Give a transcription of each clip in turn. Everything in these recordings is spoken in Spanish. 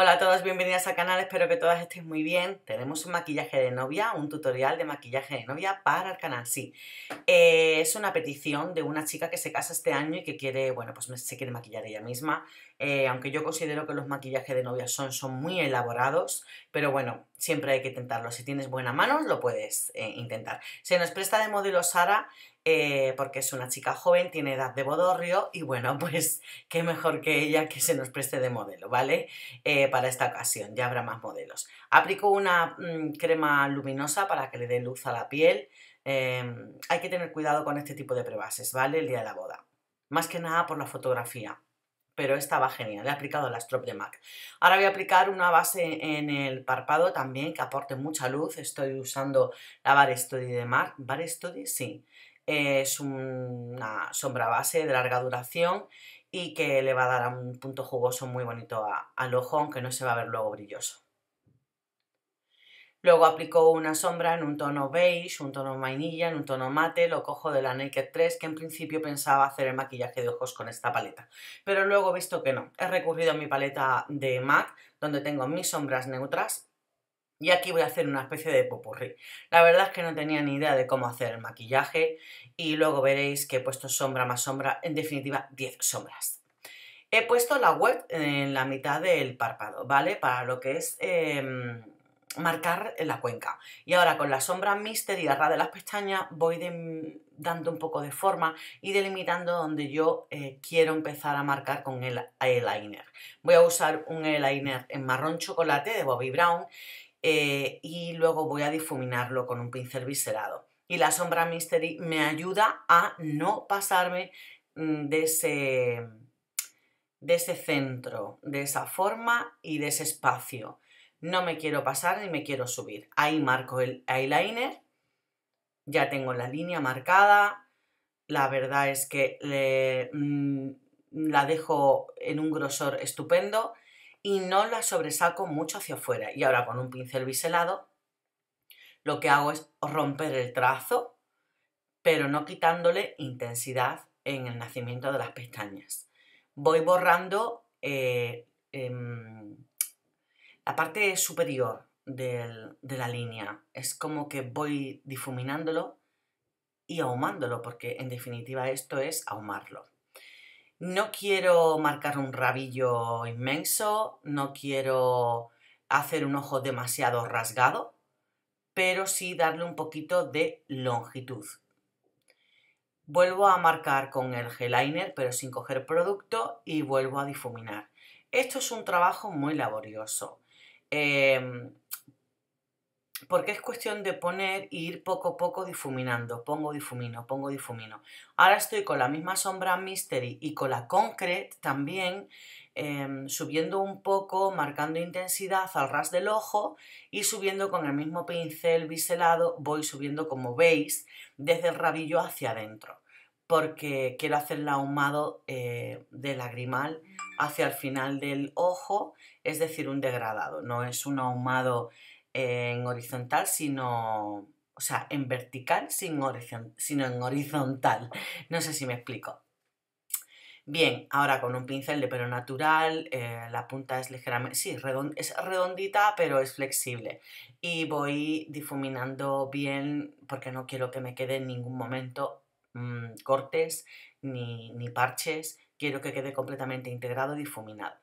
Hola a todas, bienvenidas al canal, espero que todas estéis muy bien. Tenemos un maquillaje de novia, un tutorial de maquillaje de novia para el canal, sí. Eh, es una petición de una chica que se casa este año y que quiere, bueno, pues se quiere maquillar ella misma eh, aunque yo considero que los maquillajes de novia son, son muy elaborados, pero bueno, siempre hay que intentarlo. Si tienes buena mano, lo puedes eh, intentar. Se nos presta de modelo Sara eh, porque es una chica joven, tiene edad de bodorrio y bueno, pues qué mejor que ella que se nos preste de modelo, ¿vale? para esta ocasión, ya habrá más modelos. Aplico una mm, crema luminosa para que le dé luz a la piel. Em, hay que tener cuidado con este tipo de prebases, ¿vale? El día de la boda. Más que nada por la fotografía pero esta va genial, he aplicado la Strop de MAC. Ahora voy a aplicar una base en el párpado también que aporte mucha luz, estoy usando la Bar Study de MAC, Bar Study, sí, es una sombra base de larga duración y que le va a dar un punto jugoso muy bonito al ojo, aunque no se va a ver luego brilloso. Luego aplico una sombra en un tono beige, un tono vainilla, en un tono mate, lo cojo de la Naked 3 que en principio pensaba hacer el maquillaje de ojos con esta paleta, pero luego he visto que no. He recurrido a mi paleta de MAC donde tengo mis sombras neutras y aquí voy a hacer una especie de popurrí. La verdad es que no tenía ni idea de cómo hacer el maquillaje y luego veréis que he puesto sombra más sombra, en definitiva 10 sombras. He puesto la web en la mitad del párpado, ¿vale? Para lo que es... Em, marcar la cuenca. Y ahora con la sombra mystery y la de las pestañas voy dando un poco de forma y delimitando donde yo eh, quiero empezar a marcar con el eyeliner. Voy a usar un eyeliner en marrón chocolate de Bobbi Brown eh, y luego voy a difuminarlo con un pincel viscerado. Y la sombra Mystery me ayuda a no pasarme mm, de ese, de ese centro, de esa forma y de ese espacio no me quiero pasar ni me quiero subir. Ahí marco el eyeliner, ya tengo la línea marcada, la verdad es que mm, la dejo en un grosor estupendo y no la sobresaco mucho hacia afuera. Y ahora con un pincel biselado lo que hago es romper el trazo, pero no quitándole intensidad en el nacimiento de las pestañas. Voy borrando eh, em, la parte superior de la línea. Es como que voy difuminándolo y ahumándolo, porque en definitiva esto es ahumarlo. No quiero marcar un rabillo inmenso, no quiero hacer un ojo demasiado rasgado, pero sí darle un poquito de longitud. Vuelvo a marcar con el gel liner, pero sin coger producto, y vuelvo a difuminar. Esto es un trabajo muy laborioso. Em, porque es cuestión de poner y e ir poco a poco difuminando. Pongo difumino, pongo difumino. Ahora estoy con la misma sombra Mystery y con la Concrete también, em, subiendo un poco, marcando intensidad al ras del ojo y subiendo con el mismo pincel biselado, voy subiendo como veis, desde el rabillo hacia adentro porque quiero hacer el ahumado eh, de lagrimal hacia el final del ojo, es decir, un degradado. No es un ahumado eh, en horizontal, sino, o sea, en vertical, sin sino en horizontal. No sé si me explico. Bien, ahora con un pincel de pelo natural, eh, la punta es ligeramente, sí, es redondita, pero es flexible. Y voy difuminando bien porque no quiero que me quede en ningún momento Mm, cortes ni, parches, quiero que quede completamente integrado y difuminado.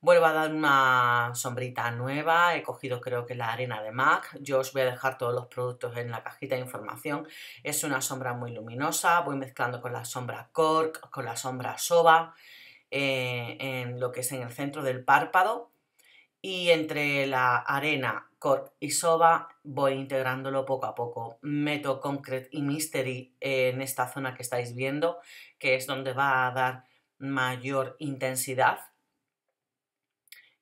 Vuelvo a dar una sombrita nueva, he cogido creo que la arena de MAC, yo os voy a dejar todos los productos en la cajita de información, es una sombra muy luminosa, voy mezclando con la sombra Cork, con la sombra Soba, eh, en lo que es en el centro del párpado y entre la arena y Soba, voy integrándolo poco a poco. Meto Concrete y Mystery en esta zona que estáis viendo, que es donde va a dar mayor intensidad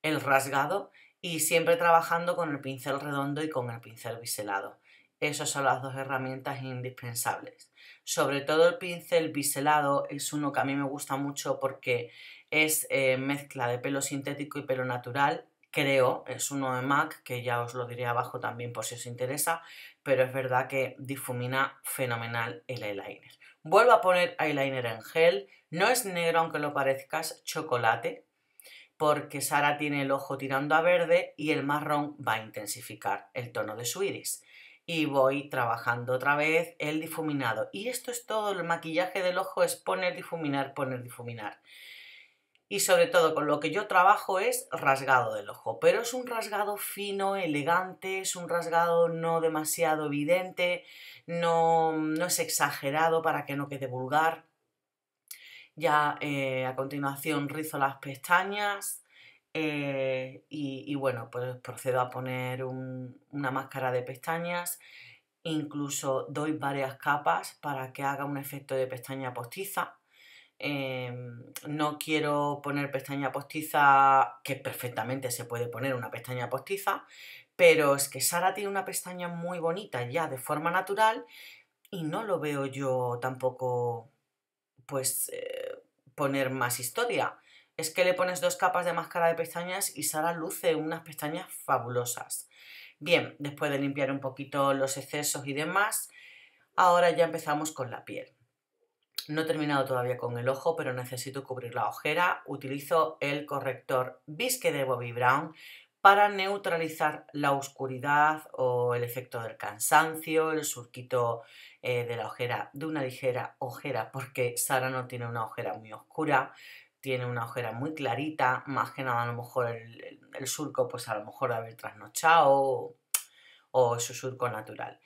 el rasgado y siempre trabajando con el pincel redondo y con el pincel biselado. Esas son las dos herramientas indispensables. Sobre todo el pincel biselado es uno que a mí me gusta mucho porque es eh, mezcla de pelo sintético y pelo natural creo, es uno de Mac, que ya os lo diré abajo también por si os interesa, pero es verdad que difumina fenomenal el eyeliner. Vuelvo a poner eyeliner en gel, no es negro aunque lo parezcas, chocolate, porque Sara tiene el ojo tirando a verde y el marrón va a intensificar el tono de su iris. Y voy trabajando otra vez el difuminado. Y esto es todo, el maquillaje del ojo es poner, difuminar, poner, difuminar y sobre todo con lo que yo trabajo es rasgado del ojo, pero es un rasgado fino, elegante, es un rasgado no demasiado evidente, no, no es exagerado para que no quede vulgar. Ya eh, a continuación rizo las pestañas, eh, y, bueno, pues procedo a poner una máscara de pestañas. Incluso doy varias capas para que haga un efecto de pestaña postiza. Em, no quiero poner pestaña postiza, que perfectamente se puede poner una pestaña postiza, pero es que Sara tiene una pestaña muy bonita ya de forma natural y no lo veo yo tampoco pues eh, poner más historia. Es que le pones dos capas de máscara de pestañas y Sara luce unas pestañas fabulosas. Bien, después de limpiar un poquito los excesos y demás, ahora ya empezamos con la piel. No he terminado todavía con el ojo, pero necesito cubrir la ojera. Utilizo el corrector Bisque de Bobby Brown para neutralizar la oscuridad o el efecto del cansancio, el surquito eh, de la ojera, de una ligera ojera, porque Sara no tiene una ojera muy oscura, tiene una ojera muy clarita, más que nada a lo mejor el, surco, pues a lo mejor de haber trasnochado o su surco natural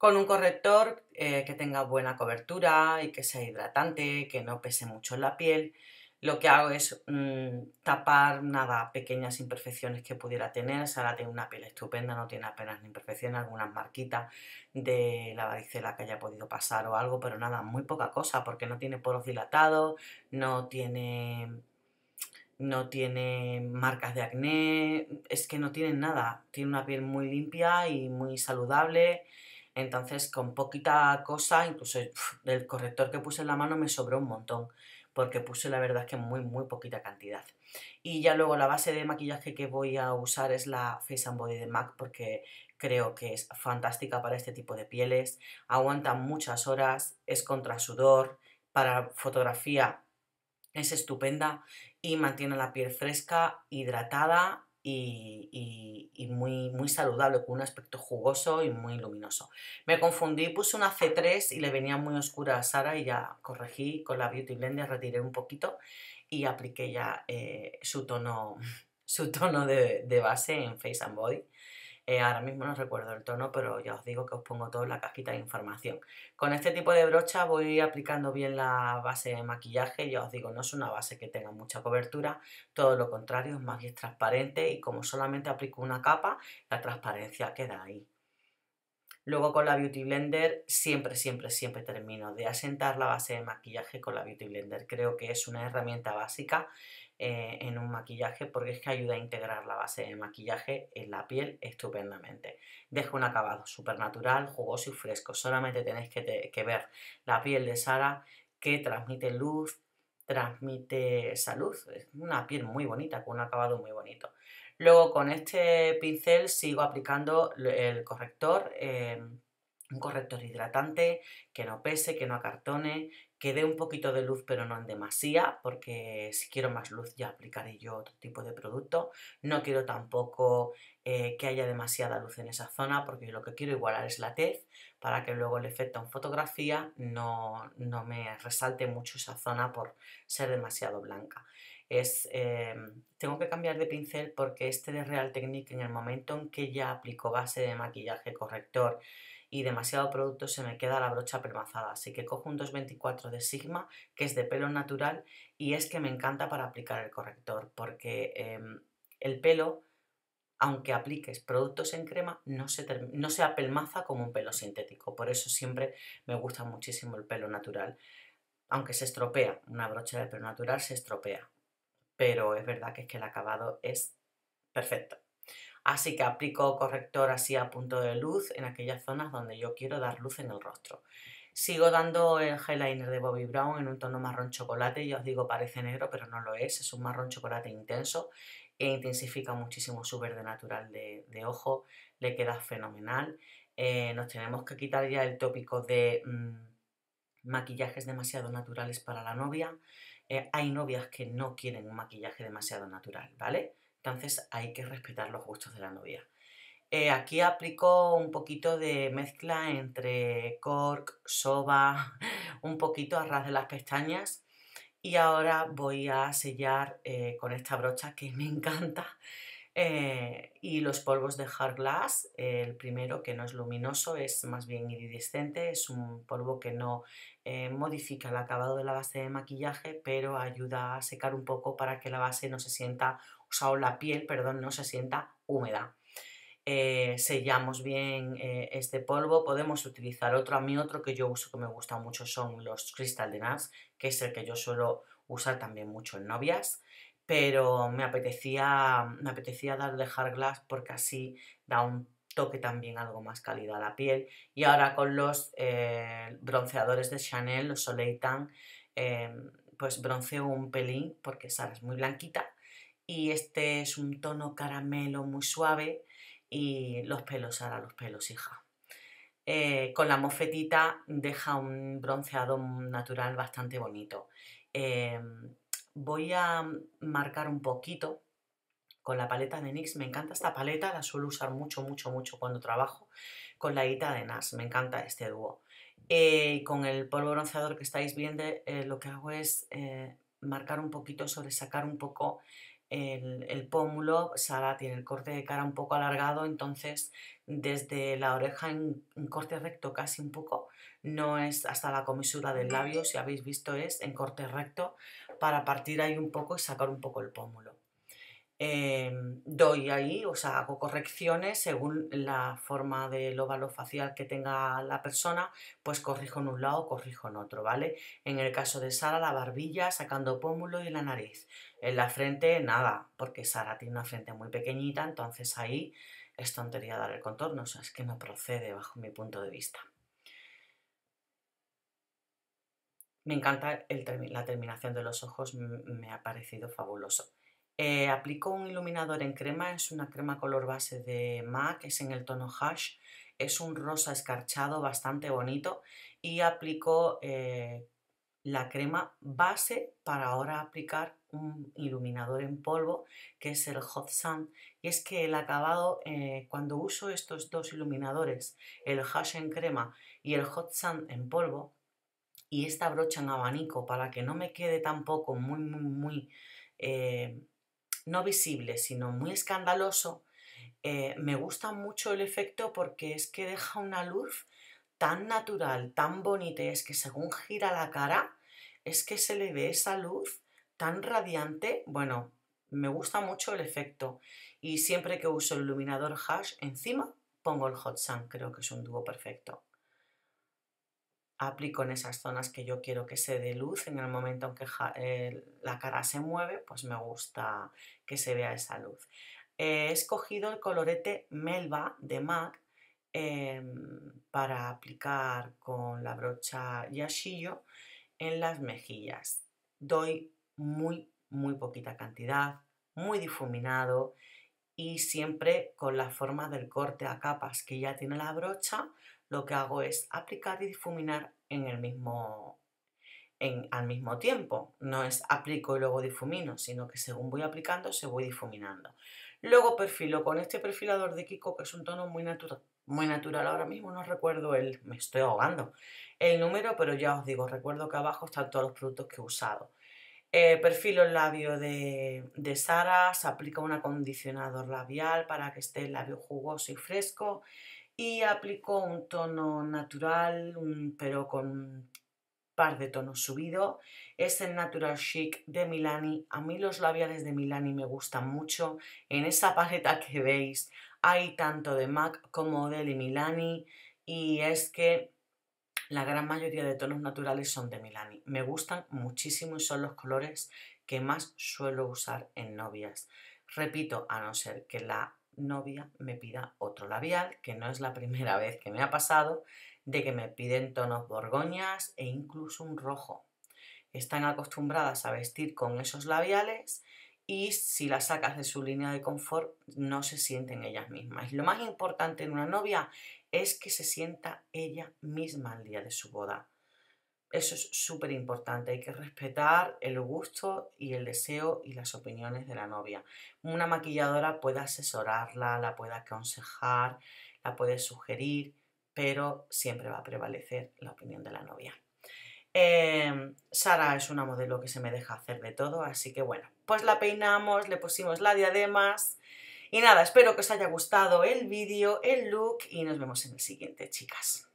con un corrector eh, que tenga buena cobertura y que sea hidratante, que no pese mucho en la piel. Lo que hago es mm, tapar nada, pequeñas imperfecciones que pudiera tener. Sara tiene una piel estupenda, no tiene apenas imperfecciones, algunas marquitas de la varicela que haya podido pasar o algo, pero nada, muy poca cosa, porque no tiene poros dilatados, no tiene no tiene marcas de acné, es que no tiene nada. Tiene una piel muy limpia y muy saludable entonces, con poquita cosa, incluso el corrector que puse en la mano me sobró un montón, porque puse la verdad que muy, muy poquita cantidad. Y ya luego la base de maquillaje que voy a usar es la Face and Body de MAC, porque creo que es fantástica para este tipo de pieles, aguanta muchas horas, es contra sudor, para fotografía es estupenda y mantiene la piel fresca, hidratada y, muy, muy saludable, con un aspecto jugoso y muy luminoso. Me confundí, puse una C3 y le venía muy oscura a Sara y ya corregí con la Beauty Blender, retiré un poquito y apliqué ya eh, su tono, su tono de, de base en Face and Body. Eh, ahora mismo no recuerdo el tono, pero ya os digo que os pongo toda en la cajita de información. Con este tipo de brocha voy aplicando bien la base de maquillaje. Ya os digo, no es una base que tenga mucha cobertura, todo lo contrario, es más bien transparente y como solamente aplico una capa, la transparencia queda ahí. Luego con la Beauty Blender siempre, siempre, siempre termino de asentar la base de maquillaje con la Beauty Blender. Creo que es una herramienta básica eh, en un maquillaje porque es que ayuda a integrar la base de maquillaje en la piel estupendamente. Deja un acabado súper natural, jugoso y fresco. Solamente tenéis que, que ver la piel de Sara que transmite luz, transmite salud. Es una piel muy bonita, con un acabado muy bonito. Luego con este pincel sigo aplicando el corrector, em, un corrector hidratante que no pese, que no acartone, que dé un poquito de luz pero no en demasía, porque si quiero más luz ya aplicaré yo otro tipo de producto. No quiero tampoco eh, que haya demasiada luz en esa zona porque lo que quiero igualar es la tez para que luego el efecto en fotografía no me resalte mucho esa zona por ser demasiado blanca es em, tengo que cambiar de pincel porque este de Real Technique en el momento en que ya aplico base de maquillaje corrector y demasiado producto se me queda la brocha apelmazada. Así que cojo un 224 de Sigma, que es de pelo natural, y es que me encanta para aplicar el corrector, porque em, el pelo, aunque apliques productos en crema, no se, no se apelmaza como un pelo sintético. Por eso siempre me gusta muchísimo el pelo natural. Aunque se estropea, una brocha de pelo natural se estropea pero es verdad que es que el acabado es perfecto. Así que aplico corrector así a punto de luz en aquellas zonas donde yo quiero dar luz en el rostro. Sigo dando el eyeliner de Bobbi Brown en un tono marrón chocolate. Ya os digo, parece negro, pero no lo es. Es un marrón chocolate intenso e intensifica muchísimo su verde natural de, ojo. Le queda fenomenal. Eh, nos tenemos que quitar ya el tópico de mm, maquillajes demasiado naturales para la novia. Eh, hay novias que no quieren un maquillaje demasiado natural, ¿vale? Entonces hay que respetar los gustos de la novia. Eh, aquí aplico un poquito de mezcla entre cork, soba, un poquito a ras de las pestañas y ahora voy a sellar eh, con esta brocha que me encanta eh, y los polvos de hard glass, el primero que no es luminoso, es más bien iridiscente, es un polvo que no eh, modifica el acabado de la base de maquillaje, pero ayuda a secar un poco para que la base no se sienta, o sea, la piel, perdón, no se sienta húmeda. Eh, sellamos bien este polvo, podemos utilizar otro, a mí otro que yo uso que me gusta mucho son los Crystal de Nars, que es el que yo suelo usar también mucho en novias pero me apetecía, me apetecía darle hard glass porque así da un toque también algo más cálido a la piel. Y ahora con los eh, bronceadores de Chanel, los Soleil Tan, em, pues bronceo un pelín porque Sara es muy blanquita y este es un tono caramelo muy suave y los pelos, Sara, los pelos, hija. Eh, con la mofetita deja un bronceado natural bastante bonito. Em, voy a marcar un poquito con la paleta de NYX. Me encanta esta paleta, la suelo usar mucho, mucho, mucho cuando trabajo. Con la guita de NAS, me encanta este dúo. Eh, con el polvo bronceador que estáis viendo, eh, lo que hago es eh, marcar un poquito, sobresacar un poco el, pómulo. Sara tiene el corte de cara un poco alargado, entonces desde la oreja en, en corte recto casi un poco, no es hasta la comisura del labio, si habéis visto es en corte recto, para partir ahí un poco y sacar un poco el pómulo. Em, doy ahí, o sea, hago correcciones según la forma del óvalo facial que tenga la persona, pues corrijo en un lado, corrijo en otro, ¿vale? En el caso de Sara, la barbilla, sacando pómulo y la nariz. En la frente, nada, porque Sara tiene una frente muy pequeñita, entonces ahí es tontería dar el contorno, o sea, es que no procede bajo mi punto de vista. Me encanta la terminación de los ojos, me ha parecido fabuloso. aplicó eh, aplico un iluminador en crema, es una crema color base de MAC, es en el tono Hush, es un rosa escarchado bastante bonito y aplico eh, la crema base para ahora aplicar un iluminador en polvo que es el Hot Sun y es que el acabado eh, cuando uso estos dos iluminadores el Hush en crema y el Hot Sun en polvo y esta brocha en abanico para que no me quede tampoco muy, muy, muy, eh, no visible, sino muy escandaloso, eh, me gusta mucho el efecto porque es que deja una luz tan natural, tan bonita, es que según gira la cara, es que se le ve esa luz tan radiante, bueno, me gusta mucho el efecto y siempre que uso el iluminador hash encima pongo el hot sun, creo que es un dúo perfecto aplico en esas zonas que yo quiero que se dé luz en el momento en que eh, la cara se mueve, pues me gusta que se vea esa luz. Eh, he escogido el colorete Melba de MAC em, para aplicar con la brocha Yashillo en las mejillas. Doy muy, muy poquita cantidad, muy difuminado y siempre con la forma del corte a capas que ya tiene la brocha lo que hago es aplicar y difuminar en el mismo, en, al mismo tiempo. No es aplico y luego difumino, sino que según voy aplicando, se voy difuminando. Luego perfilo con este perfilador de Kiko, que es un tono muy, natural muy natural. Ahora mismo no recuerdo el, me estoy ahogando, el número, pero ya os digo, recuerdo que abajo están todos los productos que he usado. Eh, perfilo el labio de, de Sara, se aplica un acondicionador labial para que esté el labio jugoso y fresco y aplicó un tono natural, pero con un par de tonos subido Es el Natural Chic de Milani. A mí los labiales de Milani me gustan mucho. En esa paleta que veis hay tanto de MAC como de Milani y es que la gran mayoría de tonos naturales son de Milani. Me gustan muchísimo y son los colores que más suelo usar en novias. Repito, a no ser que la novia me pida otro labial, que no es la primera vez que me ha pasado, de que me piden tonos borgoñas e incluso un rojo. Están acostumbradas a vestir con esos labiales y si las sacas de su línea de confort no se sienten ellas mismas. Y lo más importante en una novia es que se sienta ella misma el día de su boda. Eso es súper importante, hay que respetar el gusto y el deseo y las opiniones de la novia. Una maquilladora puede asesorarla, la puede aconsejar, la puede sugerir, pero siempre va a prevalecer la opinión de la novia. Em, Sara es una modelo que se me deja hacer de todo, así que bueno, pues la peinamos, le pusimos la diademas. Y nada, espero que os haya gustado el vídeo, el look y nos vemos en el siguiente, chicas.